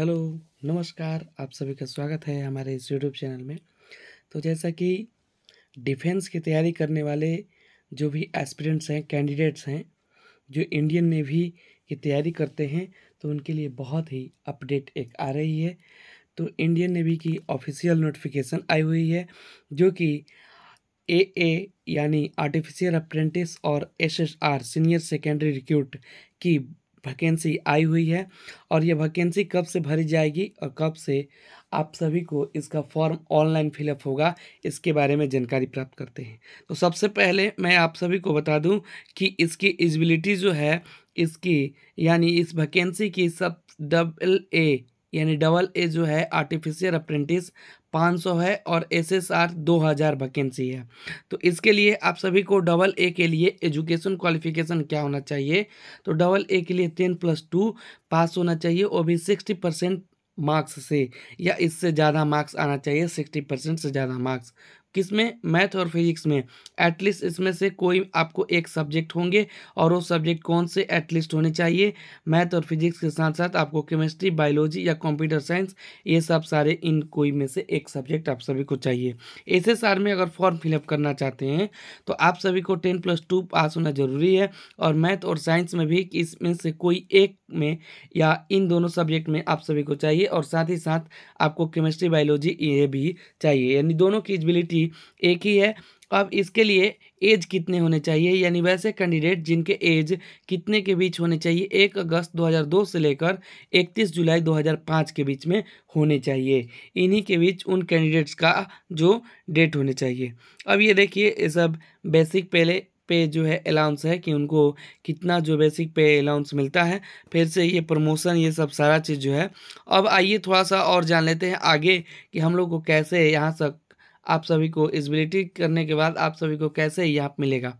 hello नमस्कार आप सभी का स्वागत है हमारे इस यूट्यूब चैनल में तो जैसा कि डिफेंस की तैयारी करने वाले जो भी एस्पिरेंट्स हैं कैंडिडेट्स हैं जो इंडियन नेवी की तैयारी करते हैं तो उनके लिए बहुत ही अपडेट एक आ रही है तो इंडियन नेवी की ऑफिशियल नोटिफिकेशन आई हुई है जो कि ए ए यानी आर्टिफिशियल अप्रेंटिस और S S R senior secondary recruit की वैकेंसी आई हुई है और ये वैकेंसी कब से भरी जाएगी और कब से आप सभी को इसका फॉर्म ऑनलाइन फिलअप होगा इसके बारे में जानकारी प्राप्त करते हैं तो सबसे पहले मैं आप सभी को बता दूं कि इसकी एलिजिबिलिटी जो है इसकी यानी इस वैकेंसी की सब डबल ए यानी डबल ए जो है आर्टिफिशियल अप्रेंटिस 500 है और एस एस आर दो हज़ार वैकेंसी है तो इसके लिए आप सभी को डबल ए के लिए एजुकेशन क्वालिफिकेशन क्या होना चाहिए तो डबल ए के लिए टेन प्लस टू पास होना चाहिए और भी सिक्सटी परसेंट मार्क्स से या इससे ज़्यादा मार्क्स आना चाहिए सिक्सटी परसेंट से ज़्यादा मार्क्स किस में मैथ और फिजिक्स में एटलीस्ट इसमें से कोई आपको एक सब्जेक्ट होंगे और वो सब्जेक्ट कौन से एटलीस्ट होने चाहिए मैथ और फिजिक्स के साथ साथ आपको केमिस्ट्री बायोलॉजी या कंप्यूटर साइंस ये सब सारे इन कोई में से एक सब्जेक्ट आप सभी को चाहिए एस एस आर में अगर फॉर्म फिलअप करना चाहते हैं तो आप सभी को टेन प्लस टू पास होना ज़रूरी है और मैथ और साइंस में भी इसमें से कोई एक में या इन दोनों सब्जेक्ट में आप सभी को चाहिए और साथ ही साथ आपको केमिस्ट्री बायोलॉजी ये भी चाहिए यानी दोनों की एजिबिलिटी की एक ही है अब इसके लिए एज कितने होने चाहिए यानी वैसे कैंडिडेट जिनके एज कितने के बीच होने चाहिए एक अगस्त 2002 से लेकर 31 जुलाई 2005 के बीच में होने चाहिए इन्हीं के बीच उन कैंडिडेट्स का जो डेट होने चाहिए अब ये देखिए ये सब बेसिक पहले पे जो है अलाउंस है कि उनको कितना जो बेसिक पे अलाउंस मिलता है फिर से ये प्रमोशन ये सब सारा चीज़ जो है अब आइए थोड़ा सा और जान लेते हैं आगे कि हम लोग को कैसे यहाँ से आप सभी को एलिजिबिलिटी करने के बाद आप सभी को कैसे ये आप मिलेगा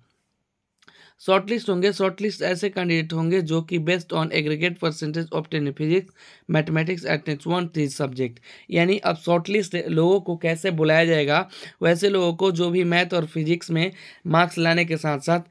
शॉर्टलिस्ट होंगे शॉर्टलिस्ट ऐसे कैंडिडेट होंगे जो कि based on aggregate percentage obtain physics mathematics at one three subject यानी अब शॉर्टलिस्ट लोगों को कैसे बुलाया जाएगा वैसे लोगों को जो भी मैथ और फिजिक्स में मार्क्स लाने के साथ साथ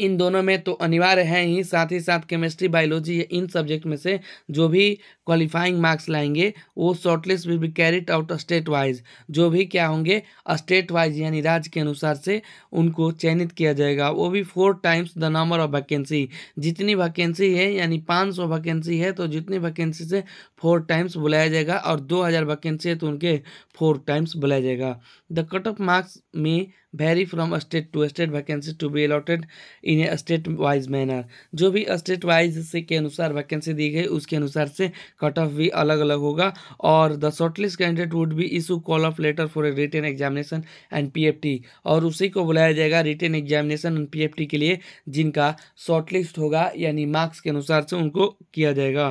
इन दोनों में तो अनिवार्य है ही साथ ही साथ केमिस्ट्री बायोलॉजी इन सब्जेक्ट में से जो भी क्वालिफाइंग मार्क्स लाएंगे वो shortlist will be carried out state wise जो भी क्या होंगे स्टेट वाइज यानी राज्य के अनुसार से उनको चयनित किया जाएगा वो भी four times the number of vacancy जितनी वैकेंसी है यानी पाँच सौ वैकेंसी है तो जितनी वैकेंसी से फोर टाइम्स बुलाया जाएगा और दो हज़ार वैकेंसी है तो उनके फोर टाइम्स बुलाया जाएगा द कट ऑफ मार्क्स में vary from state to state vacancy to be allotted in a state wise manner जो भी स्टेट वाइज से के अनुसार वैकेंसी दी गई उसके अनुसार से कट ऑफ भी अलग अलग होगा और the shortlist candidate would be issue call of letter for a written examination and PFT और उसी को बुलाया जाएगा रिटर्न एग्जामिनेशन एंड पीएफटी के लिए जिनका शॉर्टलिस्ट होगा यानी मार्क्स के अनुसार से उनको किया जाएगा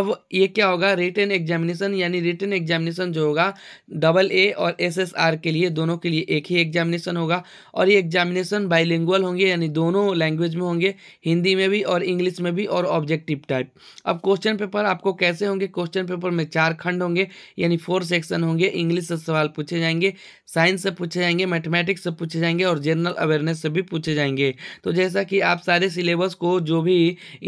अब ये क्या होगा रिटर्न एग्जामिनेशन यानी रिटर्न एग्जामिनेशन जो होगा डबल ए और आर के लिए दोनों के लिए एक ही एग्जामिनेशन होगा और ये एग्जामिनेशन बाइलिंगुअल होंगे यानी दोनों लैंग्वेज में होंगे हिंदी में भी और इंग्लिश में भी और ऑब्जेक्टिव टाइप अब क्वेश्चन पेपर आपको कैसे कैसे होंगे क्वेश्चन पेपर में चार खंड होंगे यानी फोर सेक्शन होंगे इंग्लिश से सवाल पूछे जाएंगे साइंस से पूछे जाएंगे मैथमेटिक्स से पूछे जाएंगे और जनरल अवेयरनेस से भी पूछे जाएंगे तो जैसा कि आप सारे सिलेबस को जो भी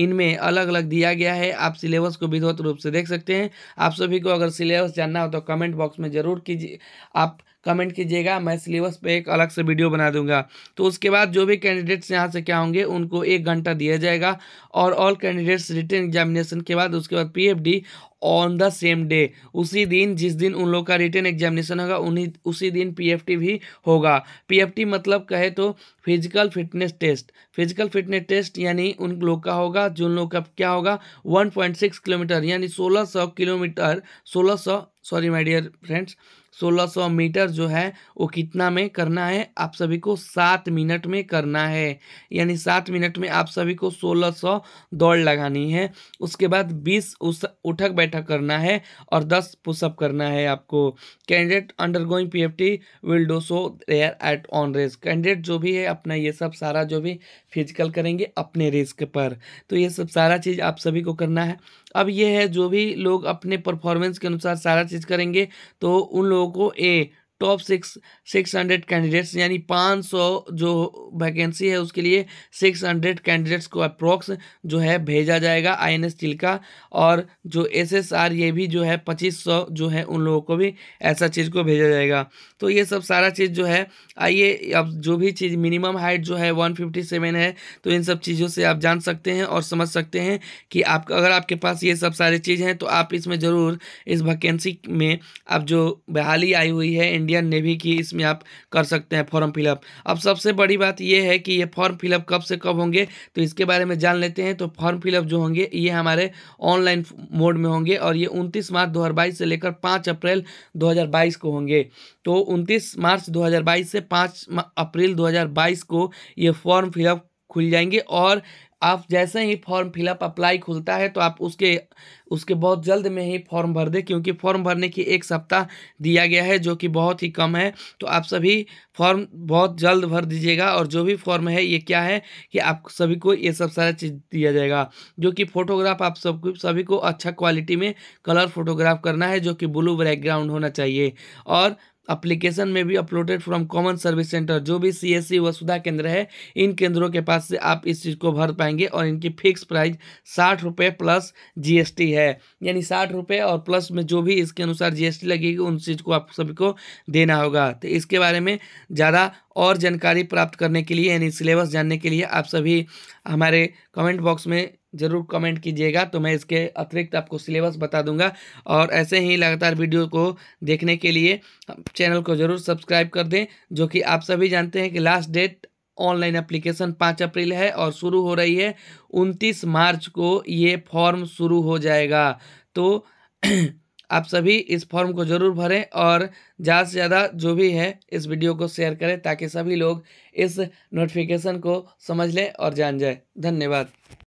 इनमें अलग अलग दिया गया है आप सिलेबस को विधवत रूप से देख सकते हैं आप सभी को अगर सिलेबस जानना हो तो कमेंट बॉक्स में ज़रूर कीजिए आप कमेंट कीजिएगा मैं सिलेबस पे एक अलग से वीडियो बना दूंगा तो उसके बाद जो भी कैंडिडेट्स यहाँ से क्या होंगे उनको एक घंटा दिया जाएगा और ऑल कैंडिडेट्स रिटर्न एग्जामिनेशन के बाद उसके बाद P on the same day उसी दिन जिस दिन उन लोग का रिटर्न एग्जामिनेशन होगा उन्हीं उसी दिन पी भी होगा पी मतलब कहे तो physical fitness test physical fitness test यानी उन लोग का होगा जो लोग का क्या होगा 1.6 किलोमीटर यानी 1600 kilometre 1600 sorry my dear friends 1600 metre जो है वो कितना में करना है आप सभी को सात मिनट में करना है यानी सात मिनट में आप सभी को 1600 दौड़ लगानी है उसके बाद 20 उस उठक बैठक करना है और 10 पुशअप करना है आपको candidate undergoing P F T will do so their at own risk candidate जो भी है अपना ये सब सारा जो भी फिजिकल करेंगे अपने रिस्क पर तो ये सब सारा चीज़ आप सभी को करना है अब ये है जो भी लोग अपने परफॉर्मेंस के अनुसार सारा चीज़ करेंगे तो उन लोगों को a top six six hundred candidates यानी पाँच सौ जो वैकेंसी है उसके लिए सिक्स हंड्रेड कैंडिडेट्स को अप्रोक्स जो है भेजा जाएगा आई एन एस चिल्का और जो एस एस आर ये भी जो है पच्चीस सौ जो है उन लोगों को भी ऐसा चीज़ को भेजा जाएगा तो ये सब सारा चीज़ जो है आइए अब जो भी चीज़ मिनिमम हाइट जो है वन फिफ्टी सेवन है तो इन सब चीज़ों से आप जान सकते हैं और समझ सकते हैं कि आप अगर आपके पास ये सब सारी चीज़ हैं तो आप इसमें ज़रूर इस वैकेंसी में अब जो बहाली आई हुई है इंडियन नेवी की इसमें आप कर सकते हैं फॉर्म फिलअप अब सबसे बड़ी बात यह है कि ये फॉर्म फिलअप कब से कब होंगे तो इसके बारे में जान लेते हैं तो फॉर्म फिलअप जो होंगे ये हमारे ऑनलाइन मोड में होंगे और ये उनतीस मार्च दो से लेकर पाँच अप्रैल दो को होंगे तो उनतीस मार्च दो से पाँच अप्रैल दो को ये फॉर्म फिलअप खुल जाएंगे और आप जैसे ही फॉर्म फिलअप अप्लाई खुलता है तो आप उसके उसके बहुत जल्द में ही फॉर्म भर दें क्योंकि फॉर्म भरने की एक सप्ताह दिया गया है जो कि बहुत ही कम है तो आप सभी फॉर्म बहुत जल्द भर दीजिएगा और जो भी फॉर्म है ये क्या है कि आप सभी को ये सब सारा चीज़ दिया जाएगा जो कि फ़ोटोग्राफ आप सबको सभी को अच्छा क्वालिटी में कलर फोटोग्राफ करना है जो कि ब्लू बैकग्राउंड होना चाहिए और अप्लीकेशन में भी uploaded from common service centre जो भी सी एस सी वसुधा केंद्र है इन केंद्रों के पास से आप इस चीज़ को भर पाएंगे और इनकी फिक्स प्राइस साठ रुपये प्लस जीएसटी है यानी साठ रुपये और प्लस में जो भी इसके अनुसार जीएसटी लगेगी उन चीज़ को आप सभी को देना होगा तो इसके बारे में ज़्यादा और जानकारी प्राप्त करने के लिए यानी सिलेबस जानने के लिए आप सभी हमारे कमेंट बॉक्स में ज़रूर कमेंट कीजिएगा तो मैं इसके अतिरिक्त आपको सिलेबस बता दूंगा और ऐसे ही लगातार वीडियो को देखने के लिए चैनल को ज़रूर सब्सक्राइब कर दें जो कि आप सभी जानते हैं कि लास्ट डेट ऑनलाइन एप्लीकेशन पाँच अप्रैल है और शुरू हो रही है उनतीस मार्च को ये फॉर्म शुरू हो जाएगा तो आप सभी इस फॉर्म को ज़रूर भरें और ज़्यादा से ज़्यादा जो भी है इस वीडियो को शेयर करें ताकि सभी लोग इस नोटिफिकेशन को समझ लें और जान जाए धन्यवाद